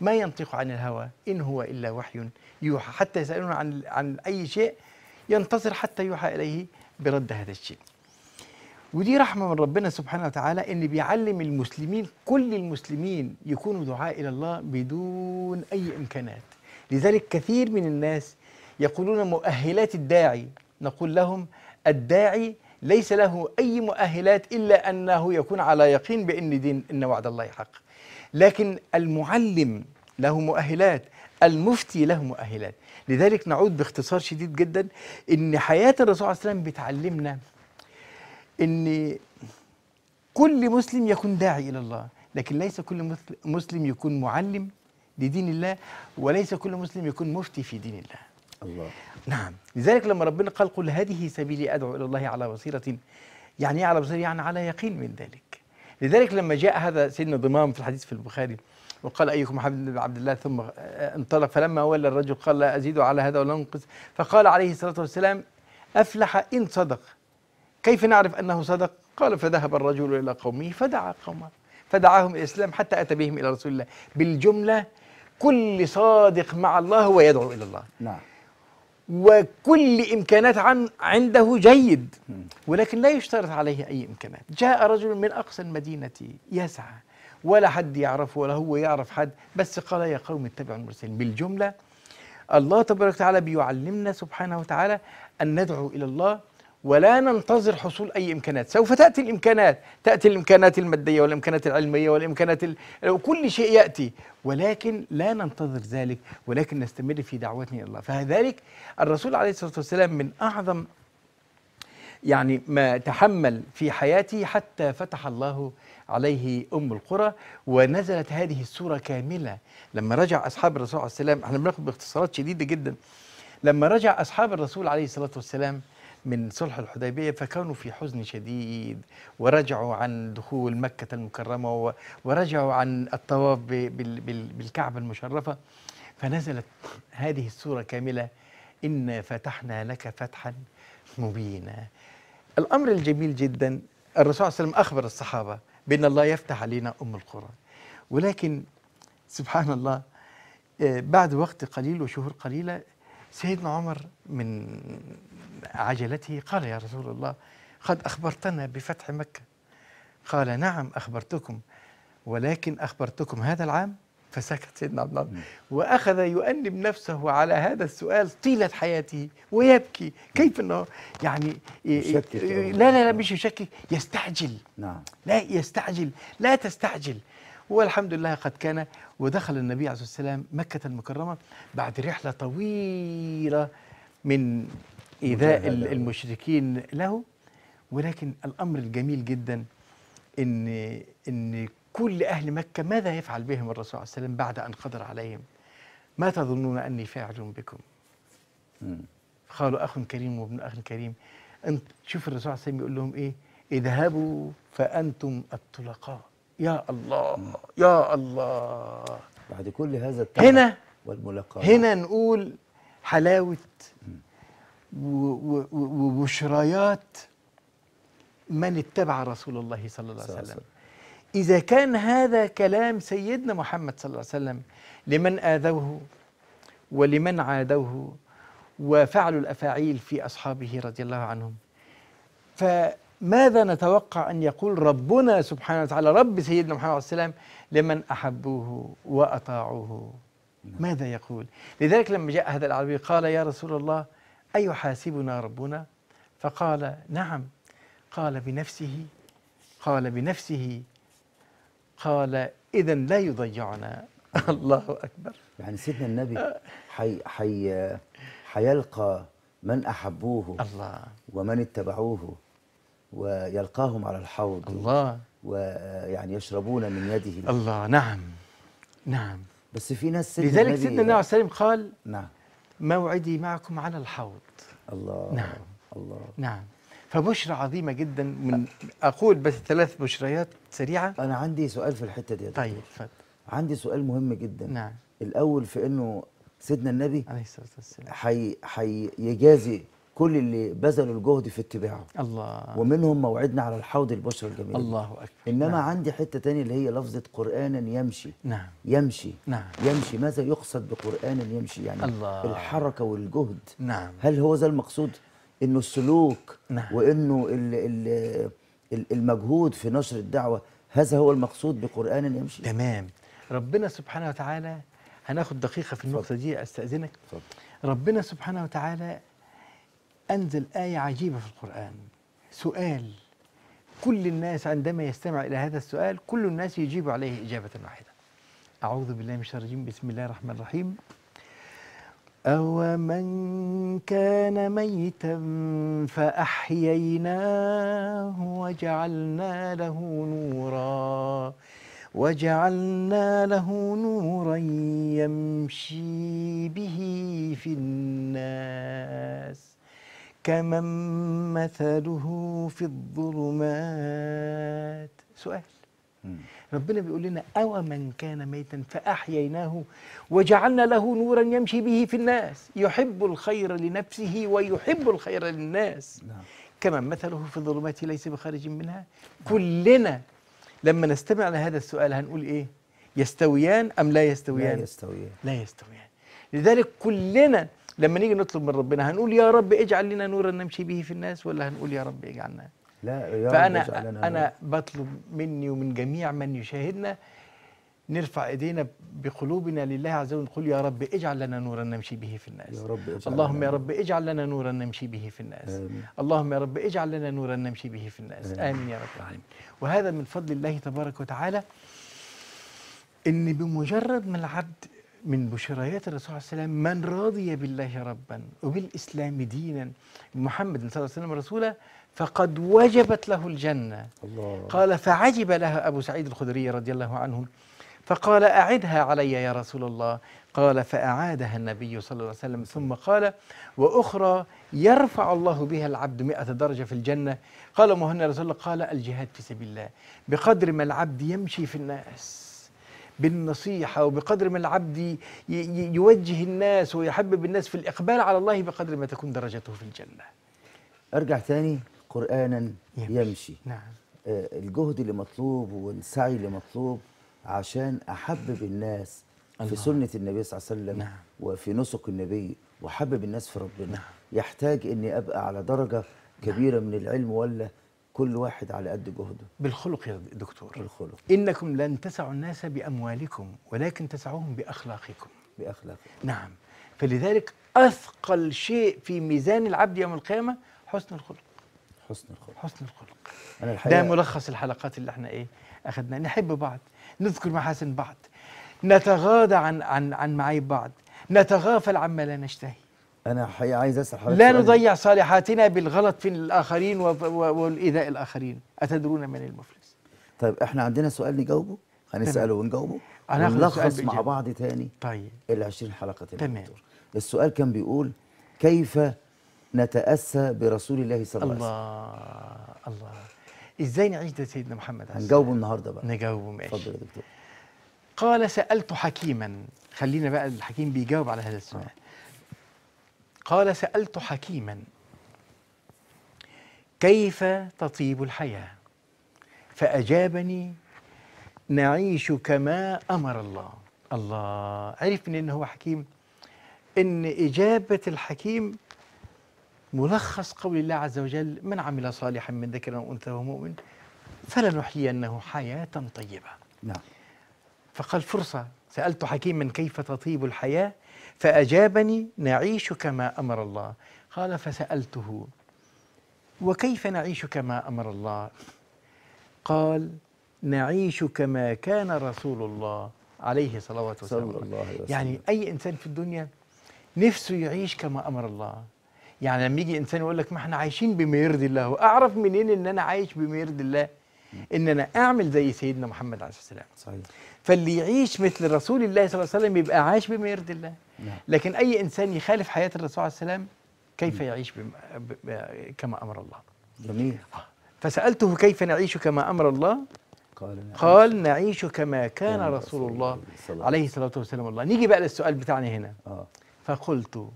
ما ينطق عن الهوى ان هو الا وحي يوحى حتى يسالون عن عن اي شيء ينتظر حتى يوحى اليه برد هذا الشيء ودي رحمه من ربنا سبحانه وتعالى ان بيعلم المسلمين كل المسلمين يكونوا دعاء الى الله بدون اي امكانات لذلك كثير من الناس يقولون مؤهلات الداعي نقول لهم الداعي ليس له أي مؤهلات إلا أنه يكون على يقين بأن دين إن وعد الله حق لكن المعلم له مؤهلات المفتي له مؤهلات لذلك نعود باختصار شديد جدا ان حياه الرسول عليه السلام بتعلمنا ان كل مسلم يكون داعي الى الله لكن ليس كل مسلم يكون معلم لدين الله وليس كل مسلم يكون مفتي في دين الله الله نعم لذلك لما ربنا قال قل هذه سبيلي أدعو إلى الله على بصيرة يعني على بصيرة يعني على يقين من ذلك لذلك لما جاء هذا سيدنا ضمام في الحديث في البخاري وقال أيكم عبد الله ثم آه، انطلق فلما ولى الرجل قال لا أزيد على هذا ولا أنقص فقال عليه الصلاة والسلام أفلح إن صدق كيف نعرف أنه صدق قال فذهب الرجل إلى قومه فدعا قومه فدعاهم إلى الإسلام حتى أتى بهم إلى رسول الله بالجملة كل صادق مع الله هو يدعو إلى الله نعم وكل إمكانات عن عنده جيد ولكن لا يشترط عليه أي إمكانات جاء رجل من أقصى المدينة يسعى ولا حد يعرفه ولا هو يعرف حد بس قال يا قوم اتبعوا المرسلين بالجملة الله تبارك وتعالى بيعلمنا سبحانه وتعالى أن ندعو إلى الله ولا ننتظر حصول أي إمكانات سوف تأتي الإمكانات تأتي الإمكانات المادية والإمكانات العلمية والإمكانات ال... كل شيء يأتي ولكن لا ننتظر ذلك ولكن نستمر في دعوتنا إلى الله فذلك الرسول عليه الصلاة والسلام من أعظم يعني ما تحمل في حياته حتى فتح الله عليه أم القرى ونزلت هذه السورة كاملة لما رجع أصحاب الرسول عليه الصلاه والسلام احنا بناخد باختصارات شديدة جدا لما رجع أصحاب الرسول عليه الصلاة والسلام من صلح الحديبية فكانوا في حزن شديد ورجعوا عن دخول مكة المكرمة ورجعوا عن الطواف بالكعبة المشرفة فنزلت هذه السورة كاملة إن فتحنا لك فتحا مبينا الأمر الجميل جدا الرسول صلى الله عليه وسلم أخبر الصحابة بأن الله يفتح علينا أم القرى ولكن سبحان الله آه، بعد وقت قليل وشهور قليلة سيدنا عمر من عجلته قال يا رسول الله قد أخبرتنا بفتح مكة قال نعم أخبرتكم ولكن أخبرتكم هذا العام فسكت سيدنا عبد الله واخذ يؤنب نفسه على هذا السؤال طيله حياته ويبكي كيف انه يعني يشكك لا لا لا مش يشكك يستعجل نعم لا يستعجل لا تستعجل والحمد لله قد كان ودخل النبي عليه الصلاه والسلام مكه المكرمه بعد رحله طويله من إيذاء المشركين له ولكن الأمر الجميل جدا إن إن كل أهل مكة ماذا يفعل بهم الرسول صلى الله عليه وسلم بعد أن قدر عليهم ما تظنون أني فاعل بكم قالوا أخ كريم وابن أخ كريم أنت شوف الرسول صلى الله عليه وسلم يقول لهم إيه اذهبوا فأنتم الطلقاء يا الله مم. يا الله بعد كل هذا التعب هنا والملاقاة هنا نقول حلاوة وبشريات من اتبع رسول الله صلى الله عليه وسلم إذا كان هذا كلام سيدنا محمد صلى الله عليه وسلم لمن آذوه ولمن عادوه وفعلوا الأفاعيل في أصحابه رضي الله عنهم فماذا نتوقع أن يقول ربنا سبحانه وتعالى رب سيدنا محمد عليه وسلم لمن أحبوه وأطاعوه نعم. ماذا يقول لذلك لما جاء هذا العربي قال يا رسول الله أيحاسبنا أيوة ربنا فقال نعم قال بنفسه قال بنفسه قال إذا لا يضيعنا الله أكبر يعني سيدنا النبي آه. حي حي حيلقى من أحبوه الله ومن اتبعوه ويلقاهم على الحوض الله ويعني يشربون من يده الله نعم نعم بس في ناس سيدنا لذلك سيدنا النبي عليه وسلم قال نعم موعدي معكم على الحوض الله نعم الله نعم فبشرى عظيمة جدا من أقول بس ثلاث بشريات سريعة أنا عندي سؤال في الحتة دي طيب اتفضل عندي سؤال مهم جدا نعم الأول في إنه سيدنا النبي عليه الصلاة والسلام حي يجازي كل اللي بذلوا الجهد في اتباعه الله ومنهم موعدنا على الحوض البشر الجميل الله اكبر انما نعم. عندي حته ثانيه اللي هي لفظه قرانا يمشي نعم يمشي نعم يمشي ماذا يقصد بقرانا يمشي يعني الله. الحركه والجهد نعم هل هو ذا المقصود انه السلوك نعم. وانه الـ الـ المجهود في نشر الدعوه هذا هو المقصود بقرانا يمشي تمام ربنا سبحانه وتعالى هناخد دقيقه في النقطه فضل. دي استاذنك فضل. ربنا سبحانه وتعالى أنزل آية عجيبة في القرآن سؤال كل الناس عندما يستمع إلى هذا السؤال كل الناس يجيب عليه إجابة واحدة أعوذ بالله من الشيطان الرجيم بسم الله الرحمن الرحيم أو من كان ميتا فأحييناه وجعلنا له نورا وجعلنا له نورا يمشي به في الناس كمن مثله في الظلمات سؤال ربنا بيقول لنا أو من كان ميتا فأحييناه وجعلنا له نورا يمشي به في الناس يحب الخير لنفسه ويحب الخير للناس نعم. كمن مثله في الظلمات ليس بخارج منها نعم. كلنا لما نستمع لهذا السؤال هنقول إيه يستويان أم لا يستويان لا يستويان لا يستويان لذلك كلنا لما نيجي نطلب من ربنا هنقول يا رب اجعل لنا نورا نمشي به في الناس ولا هنقول يا رب اجعلنا لا يا رب فانا اجعلنا انا بطلب مني ومن جميع من يشاهدنا نرفع ايدينا بقلوبنا لله عز وجل نقول يا رب اجعل لنا نورا نمشي به في الناس يا رب اجعل اللهم يا رب اجعل لنا نورا نمشي به في الناس آمين. اللهم يا رب اجعل لنا نورا نمشي به في الناس آمين, آمين يا رب العالمين وهذا من فضل الله تبارك وتعالى ان بمجرد ما العبد من بشريات الرسول صلى الله عليه وسلم من رضي بالله ربا وبالإسلام دينا محمد صلى الله عليه وسلم رسولا فقد وجبت له الجنة الله. قال فعجب لها أبو سعيد الخدري رضي الله عنه فقال أعدها علي يا رسول الله قال فأعادها النبي صلى الله عليه وسلم ثم قال وأخرى يرفع الله بها العبد مئة درجة في الجنة قال مهنا رسول الله قال الجهاد في سبيل الله بقدر ما العبد يمشي في الناس بالنصيحة وبقدر ما العبد يوجه الناس ويحبب الناس في الإقبال على الله بقدر ما تكون درجته في الجنة أرجع ثاني قرآنا يمشي, يمشي. نعم. آه الجهد اللي مطلوب والسعي اللي مطلوب عشان أحبب الناس الله. في سنة النبي صلى الله عليه وسلم نعم. وفي نسك النبي وحبب الناس في ربنا نعم. يحتاج أني أبقى على درجة نعم. كبيرة نعم. من العلم ولا كل واحد على قد جهده بالخلق يا دكتور بالخلق إنكم لن تسعوا الناس بأموالكم ولكن تسعوهم بأخلاقكم بأخلاقكم نعم فلذلك أثقل شيء في ميزان العبد يوم القيامة حسن الخلق حسن الخلق حسن الخلق أنا الحقيقة ده ملخص الحلقات اللي احنا إيه اخذناها نحب بعض نذكر محاسن بعض نتغاضى عن عن عن معايب بعض نتغافل عما لا نشتهي انا حقيقة عايز اسال حضرتك لا نضيع صالحاتنا بالغلط في الاخرين والايذاء الاخرين اتدرون من المفلس طيب احنا عندنا سؤال نجاوبه هنساله ونجاوبه هنلخص مع بعض تاني طيب ال 20 حلقه تمام السؤال كان بيقول كيف نتاسى برسول الله صلى الله عليه وسلم الله الله ازاي نعيش ده سيدنا محمد عليه هنجاوبه النهارده بقى نجاوبه ماشي اتفضل يا دكتور قال سالت حكيما خلينا بقى الحكيم بيجاوب على هذا السؤال آه. قال سألت حكيما كيف تطيب الحياة فأجابني نعيش كما أمر الله الله عرف من أنه هو حكيم أن إجابة الحكيم ملخص قول الله عز وجل من عمل صالحا من ذكر أو أنثى ومؤمن فلنحيينه حياة طيبة نعم فقال فرصة سألت حكيما كيف تطيب الحياة فأجابني نعيش كما أمر الله قال فسألته وكيف نعيش كما أمر الله قال نعيش كما كان رسول الله عليه صلوات صلى الله عليه وسلم يعني أي إنسان في الدنيا نفسه يعيش كما أمر الله يعني لما يجي إنسان يقول لك ما احنا عايشين بما يرضي الله أعرف منين إن أنا عايش بما يرضي الله إن أنا أعمل زي سيدنا محمد عليه الصلاة والسلام صحيح فاللي يعيش مثل رسول الله صلى الله عليه وسلم يبقى عايش بما يرضي الله نعم. لكن أي إنسان يخالف حياة الرسول عليه السلام كيف يعيش بم... ب... كما أمر الله جميل فسألته كيف نعيش كما أمر الله قال, قال نعيش كما كان رسول الله عليه الصلاة والسلام الله نيجي بقى للسؤال بتاعنا هنا آه. فقلت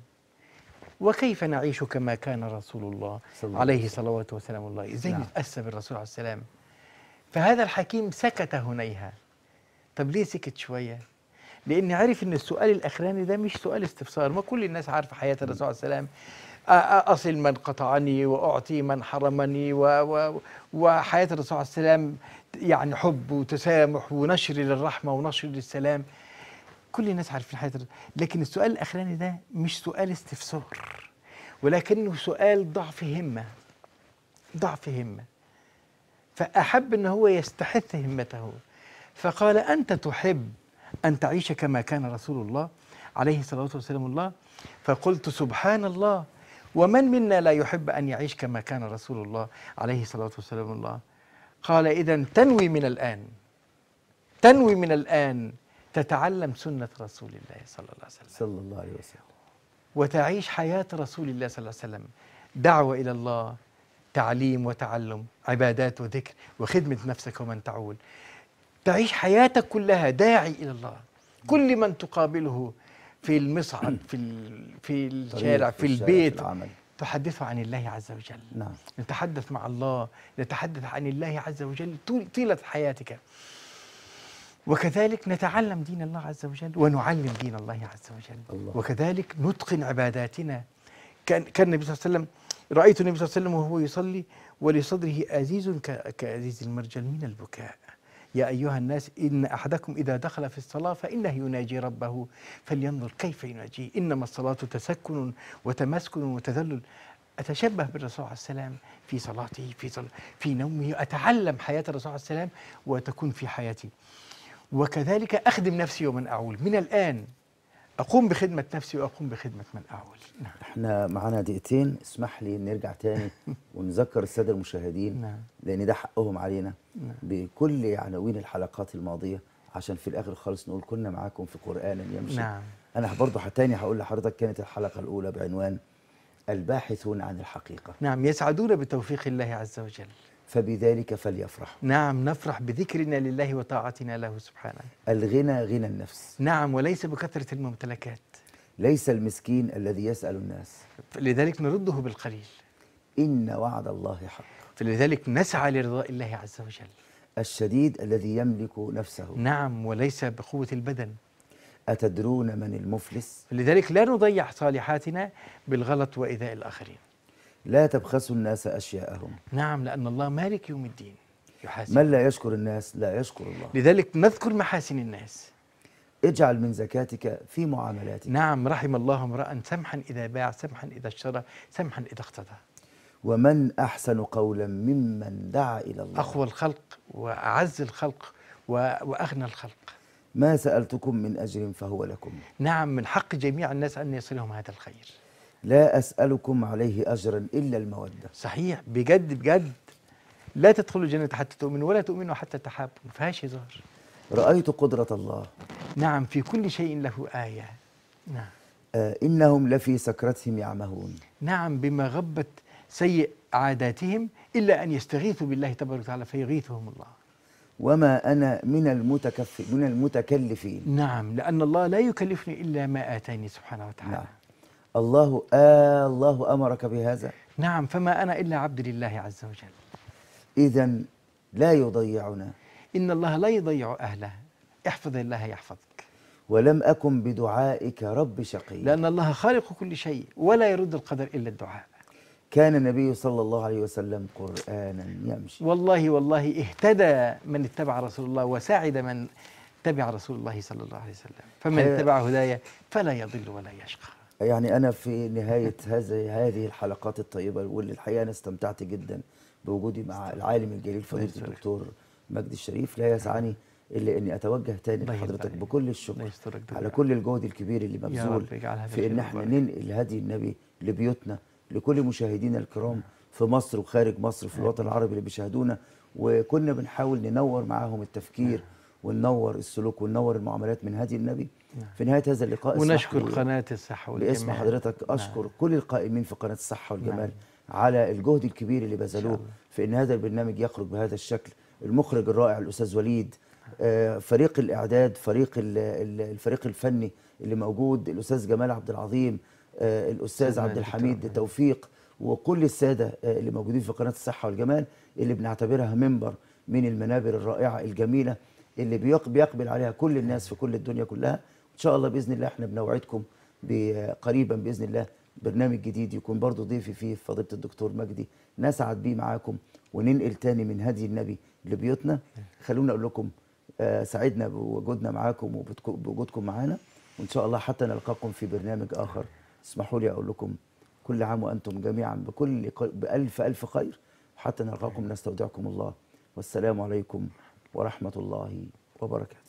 وكيف نعيش كما كان رسول الله عليه الصلاة والسلام الله إزاي نعم. نتأسى بالرسول عليه السلام فهذا الحكيم سكت هنيها طب ليه سكت شوية لاني عرف ان السؤال الاخراني ده مش سؤال استفسار ما كل الناس عارفه حياه الرسول عليه السلام أصل من قطعني وأعطي من حرمني و و وحياة الرسول عليه السلام يعني حب وتسامح ونشر للرحمة ونشر للسلام كل الناس عارفين حياة الرسول لكن السؤال الأخراني ده مش سؤال استفسار ولكنه سؤال ضعف همة ضعف همة فأحب أن هو يستحث همته فقال أنت تحب أن تعيش كما كان رسول الله عليه الصلاة والسلام الله فقلت سبحان الله ومن منا لا يحب أن يعيش كما كان رسول الله عليه الصلاة والسلام الله قال إذا تنوي من الآن تنوي من الآن تتعلم سنة رسول الله صلى الله عليه وسلم صلى الله عليه وسلم وتعيش حياة رسول الله صلى الله عليه وسلم دعوة إلى الله تعليم وتعلم عبادات وذكر وخدمة نفسك ومن تعول تعيش حياتك كلها داعي إلى الله كل من تقابله في المصعد في في الشارع في البيت تحدثه عن الله عز وجل نعم. نتحدث مع الله نتحدث عن الله عز وجل طيلة حياتك وكذلك نتعلم دين الله عز وجل ونعلم دين الله عز وجل الله. وكذلك نتقن عباداتنا كان كان النبي صلى الله عليه وسلم رأيت النبي صلى الله عليه وسلم وهو يصلي ولصدره أزيز كأزيز المرجل من البكاء يا أيها الناس إن أحدكم إذا دخل في الصلاة فإنه يناجي ربه فلينظر كيف يناجي إنما الصلاة تسكن وتمسكن وتذلل أتشبه بالرسول عليه السلام في صلاته في صلاة في نومه أتعلم حياة الرسول عليه السلام وتكون في حياتي وكذلك أخدم نفسي ومن أعول من الآن اقوم بخدمه نفسي واقوم بخدمه من اول نعم. احنا معانا دقيقتين اسمح لي نرجع تاني نعم. ونذكر الساده المشاهدين نعم. لان ده حقهم علينا نعم. بكل عناوين الحلقات الماضيه عشان في الاخر خالص نقول كنا معاكم في قران يمشي نعم. انا برضه تاني هقول لحضرتك كانت الحلقه الاولى بعنوان الباحثون عن الحقيقه نعم يسعدون بتوفيق الله عز وجل فبذلك فليفرح نعم نفرح بذكرنا لله وطاعتنا له سبحانه الغنى غنى النفس نعم وليس بكثرة الممتلكات ليس المسكين الذي يسأل الناس لذلك نرده بالقليل إن وعد الله حق فلذلك نسعى لرضاء الله عز وجل الشديد الذي يملك نفسه نعم وليس بقوة البدن أتدرون من المفلس لذلك لا نضيع صالحاتنا بالغلط وإيذاء الآخرين لا تبخسوا الناس أشياءهم نعم لأن الله مالك يوم الدين يحاسب من لا يشكر الناس لا يشكر الله لذلك نذكر محاسن الناس اجعل من زكاتك في معاملاتك نعم رحم الله امرأ سمحا إذا باع سمحا إذا اشترى سمحا إذا اقتضى ومن أحسن قولا ممن دعا إلى الله أخوى الخلق وأعز الخلق وأغنى الخلق ما سألتكم من أجر فهو لكم نعم من حق جميع الناس أن يصلهم هذا الخير لا أسألكم عليه أجرا إلا المودة صحيح بجد بجد لا تدخلوا الجنة حتى تؤمنوا ولا تؤمنوا حتى تحابوا ما فيهاش هزار رأيت قدرة الله نعم في كل شيء له آية نعم آه إنهم لفي سكرتهم يعمهون نعم بما غبت سيء عاداتهم إلا أن يستغيثوا بالله تبارك وتعالى فيغيثهم الله وما أنا من المتكف من المتكلفين نعم لأن الله لا يكلفني إلا ما آتاني سبحانه وتعالى نعم. الله آه الله أمرك بهذا نعم فما أنا إلا عبد لله عز وجل إذا لا يضيعنا إن الله لا يضيع أهله احفظ الله يحفظك ولم أكن بدعائك رب شقي لأن الله خالق كل شيء ولا يرد القدر إلا الدعاء كان النبي صلى الله عليه وسلم قرآنا يمشي والله والله اهتدى من اتبع رسول الله وساعد من تبع رسول الله صلى الله عليه وسلم فمن اتبع هدايا فلا يضل ولا يشقى يعني أنا في نهاية هذه هذه الحلقات الطيبة واللي الحقيقة أنا استمتعت جدا بوجودي مع العالم الجليل فضيلة الدكتور مجدي الشريف لا يسعني إلا إني أتوجه تاني لحضرتك بكل الشكر على كل الجهد الكبير اللي مبذول في إن احنا ننقل هدي النبي لبيوتنا لكل مشاهدينا الكرام في مصر وخارج مصر في الوطن العربي اللي بيشاهدونا وكنا بنحاول ننور معاهم التفكير وننور السلوك وننور المعاملات من هدي النبي في نهاية هذا اللقاء ونشكر قناة الصحة والجمال باسم حضرتك نعم. أشكر نعم. كل القائمين في قناة الصحة والجمال نعم. على الجهد الكبير اللي بذلوه في إن هذا البرنامج يخرج بهذا الشكل المخرج الرائع الأستاذ وليد آه، فريق الإعداد فريق الفريق الفني اللي موجود الأستاذ جمال عبد العظيم آه، الأستاذ عبد الحميد توفيق وكل السادة آه، اللي موجودين في قناة الصحة والجمال اللي بنعتبرها منبر من المنابر الرائعة الجميلة اللي بيقبل عليها كل الناس في كل الدنيا كلها ان شاء الله باذن الله احنا بنوعدكم قريبا باذن الله برنامج جديد يكون برضه ضيفي فيه فضيله الدكتور مجدي نسعد بيه معاكم وننقل تاني من هدي النبي لبيوتنا خلونا اقول لكم آه، سعدنا بوجودنا معاكم وبوجودكم معانا وان شاء الله حتى نلقاكم في برنامج اخر اسمحوا لي اقول لكم كل عام وانتم جميعا بكل بالف الف خير حتى نلقاكم نستودعكم الله والسلام عليكم ورحمه الله وبركاته